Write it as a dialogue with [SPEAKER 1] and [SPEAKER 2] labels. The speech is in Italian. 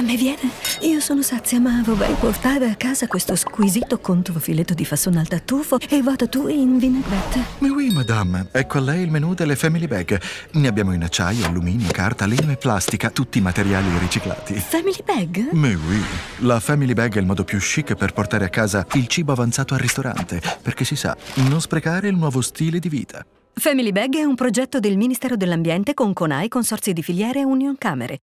[SPEAKER 1] A me viene? Io sono sazia, ma vorrei portare a casa questo squisito controfiletto di fassona al tartufo e vado tu in vinaigrette.
[SPEAKER 2] Mais oui, madame. Ecco a lei il menù delle Family Bag. Ne abbiamo in acciaio, alluminio, carta, legno e plastica, tutti i materiali riciclati. Family Bag? Mais oui. La Family Bag è il modo più chic per portare a casa il cibo avanzato al ristorante, perché si sa, non sprecare il nuovo stile di vita.
[SPEAKER 3] Family Bag è un progetto del Ministero dell'Ambiente con CONAI, Consorzi di Filiere e Union Camere.